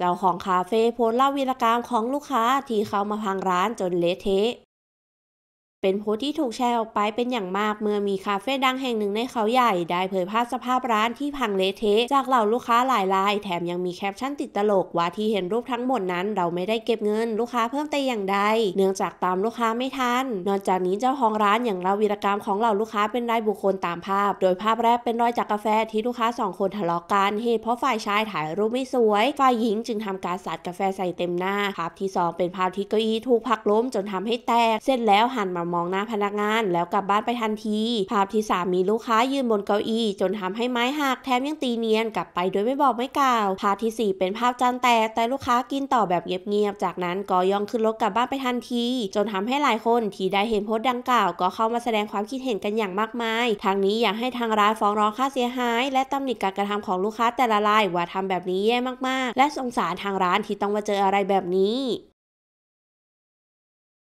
เจ้าของคาเฟ่โพสเล่าวีรกรรมของลูกค้าที่เข้ามาพังร้านจนเละเทะเป็นโพสต์ที่ถูกแชร์ออกไปเป็นอย่างมากเมื่อมีคาเฟ่ดังแห่งหนึ่งในเขาใหญ่ได้เผยภาพสภาพร้านที่พังเละเทะจากเหล่าลูกค้าหลายรายแถมยังมีแคปชั่นติดตลกว่าที่เห็นรูปทั้งหมดนั้น เราไม่ได้เก็บเงินลูกค้าเพิ่มแต่อย่างใดเนื่องจากตามลูกค้าไม่ทันนอกจากนี้เจ้าของร้านอย่างเราวีรกรรมของเหล่าลูกค้าเป็นรายบุคคลตามภาพ โดยภาพแรกเป็นรอยจากกาแฟที่ลูกค้าสองคนทะเลาะกันเหตุเพราะฝ่ายชายถ่ายรูปไม่สวยฝ่ายหญิงจึงทำการสาดกาแฟใส่เต็มหน้าภาพที่2เป็นภาพที่เก้าอี้ถูกผักล้ม จนทำให้แตกเสร็จแล้วหันมามองหน้าพนักงาน แล้วกลับบ้านไปทันที ภาพที่ 3 มีลูกค้ายืนบนเก้าอี้จนทำให้ไม้หักแถมยังตีเนียนกลับไปโดยไม่บอกไม่กล่าว ภาพ ที่ 4 เป็นภาพจานแตก แต่ลูกค้ากินต่อแบบเงียบๆจากนั้น ก็ย่องขึ้นรถกลับบ้านไปทันที จนทำให้หลายคนที่ได้เห็นโพสต์ดังกล่าวก็เข้ามาแสดงความคิดเห็นกันอย่างมากมายทางนี้อยากให้ทางร้านฟ้องร้องค่าเสียหาย และตำหนิการกระทำของลูกค้าแต่ละราย ว่าทำแบบนี้แย่มากๆ และสงสารทางร้านที่ต้องมาเจออะไรแบบนี้